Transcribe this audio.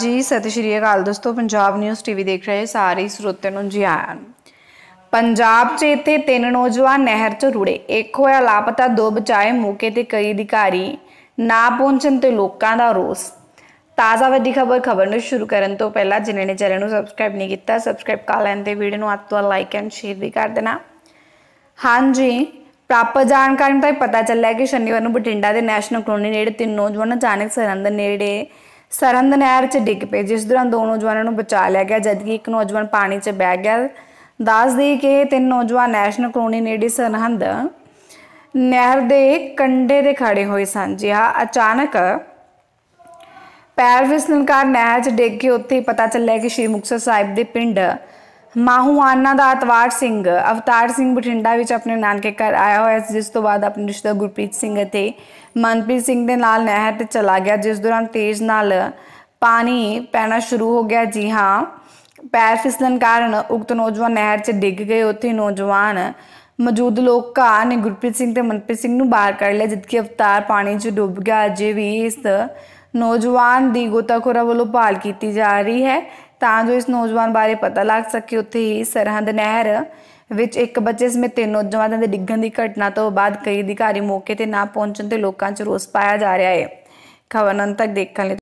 ਜੀ ਸਤਿ ਸ਼੍ਰੀ ਅਕਾਲ ਦੋਸਤੋ ਪੰਜਾਬ ਨਿਊਜ਼ ਟੀਵੀ ਦੇਖ ਰਹੇ ਸਾਰੇ ਸਰੋਤਿਆਂ ਨੂੰ ਜੀ ਆਇਆਂ ਪੰਜਾਬ 'ਚ ਇੱਥੇ ਤਿੰਨ ਨੌਜਵਾਨ ਨਹਿਰ 'ਚ ਰੁੜੇ ਇੱਕ ਹੋਇਆ ਲਾਪਤਾ ਦੋ ਬਚਾਏ ਮੌਕੇ ਤੇ ਕਈ ਅਧਿਕਾਰੀ ਨਾ ਪਹੁੰਚਣ ਤੇ ਲੋਕਾਂ ਦਾ ਰੋਸ ਤਾਜ਼ਾ ਵੱਡੀ ਖਬਰ ਖਬਰ ਨੂੰ ਸ਼ੁਰੂ ਕਰਨ ਤੋਂ ਪਹਿਲਾਂ ਜਿਨ੍ਹਾਂ ਨੇ ਚੈਨਲ ਨੂੰ ਸਬਸਕ੍ਰਾਈਬ ਨਹੀਂ ਕੀਤਾ ਸਬਸਕ੍ਰਾਈਬ ਕਰ ਲੈਣ ਤੇ ਵੀਡੀਓ ਨੂੰ ਅੱਤੋਂ ਲਾਈਕ ਐਂਡ ਸ਼ੇਅਰ ਵੀ ਕਰ ਦੇਣਾ ਹਾਂਜੀ ਪ੍ਰਾਪਤ ਜਾਣਕਾਰੀ ਤੋਂ ਪਤਾ ਚੱਲਿਆ ਕਿ ਸ਼ਨੀਵਾਰ ਨੂੰ ਬਟਿੰਡਾ ਦੇ ਨੈਸ਼ਨਲ ਕਲੋਨੀ ਨੇੜੇ ਤਿੰਨ ਨੌਜਵਾਨ ਅਚਾਨਕ ਸਰੰਦਰ ਨੇੜੇ ਸਰੰਦ ਨਹਿਰ 'ਚ ਡਿੱਗ ਪਏ ਜਿਸ ਦੌਰਾਨ ਦੋ ਨੌਜਵਾਨਾਂ ਨੂੰ ਬਚਾ ਲਿਆ ਗਿਆ ਜਦਕਿ ਇੱਕ ਨੌਜਵਾਨ ਪਾਣੀ 'ਚ ਬਹਿ ਗਿਆ ਦੱਸ ਦੇ ਕਿ ਤਿੰਨ ਨੌਜਵਾਨ ਨੈਸ਼ਨਲ ਕਲੋਨੀ ਨੇੜੇ ਸਰਹੰਦ ਨਹਿਰ ਦੇ ਕੰਡੇ ਦੇ ਖੜੇ ਹੋਏ ਸਨ ਜਿਹਾ ਅਚਾਨਕ ਪੈਰ ਵਿਸਨਕਾਰ ਨਹਿਰ 'ਚ ਡਿੱਗ ਕੇ ਉੱਥੇ ਪਤਾ ਚੱਲਿਆ ਕਿ ਸ਼੍ਰੀ ਮੁਕਤਸਰ ਸਾਹਿਬ ਦੇ ਪਿੰਡ ਮਾਹੂਆਨਾ ਦਾ ਅਤਵਾਰ ਸਿੰਘ ਅਵਤਾਰ ਸਿੰਘ ਬਠਿੰਡਾ ਵਿੱਚ ਆਪਣੇ ਨਾਨਕੇ ਘਰ ਆਇਆ ਹੋਇਆ ਸੀ ਜਿਸ ਤੋਂ ਬਾਅਦ ਆਪਣੇ ਰਿਸ਼ਤਾ ਗੁਰਪ੍ਰੀਤ ਸਿੰਘ ਅਤੇ ਮਨਪ੍ਰੀਤ ਸਿੰਘ ਦੇ ਨਾਲ ਨਹਿਰ ਤੇ ਚਲਾ ਗਿਆ ਜਿਸ ਦੌਰਾਨ ਤੇਜ਼ ਨਾਲ ਪਾਣੀ ਪੈਣਾ ਸ਼ੁਰੂ ਹੋ ਗਿਆ ਜੀ ਹਾਂ ਪੈਰ ਫਿਸਲਣ ਕਾਰਨ ਉਕਤ ਨੌਜਵਾਨ ਨਹਿਰ 'ਚ ਡਿੱਗ ਗਏ ਉੱਥੇ ਨੌਜਵਾਨ ਮੌਜੂਦ ਲੋਕਾਂ ਨੇ ਗੁਰਪ੍ਰੀਤ ਸਿੰਘ ਤੇ ਮਨਪ੍ਰੀਤ ਸਿੰਘ ਨੂੰ ਬਾਹਰ ਕੱਢ ਲਿਆ ਜਦਕਿ ਅਵਤਾਰ ਪਾਣੀ 'ਚ ਡੁੱਬ ਗਿਆ ਅਜੇ ਵੀ ਇਸ ਨੌਜਵਾਨ ਦੀ ਗੋਤਾਖੋਰਾਂ ਵੱਲੋਂ ਭਾਲ ਕੀਤੀ ਜਾ ਰਹੀ ਹੈ ਤਾਂ ਜੋ ਇਸ ਨੌਜਵਾਨ ਬਾਰੇ ਪਤਾ ਲੱਗ ਸਕੇ ਉੱਥੇ ਹੀ ਸਰਹੰਦ ਨਹਿਰ ਵਿੱਚ ਇੱਕ ਬੱਚੇ ਸਮੇਤ ਤਿੰਨ ਨੌਜਵਾਨਾਂ ਦੇ ਡਿੱਗਣ ਦੀ ਘਟਨਾ ਤੋਂ ਬਾਅਦ ਕਈ ਅਧਿਕਾਰੀ ਮੌਕੇ ਤੇ ਨਾ ਪਹੁੰਚਣ ਤੇ ਲੋਕਾਂ 'ਚ ਰੋਸ ਪਾਇਆ ਜਾ ਰਿਹਾ ਹੈ ਖਬਰਾਂ ਅੰਤ ਤੱਕ ਦੇਖਣ ਲਈ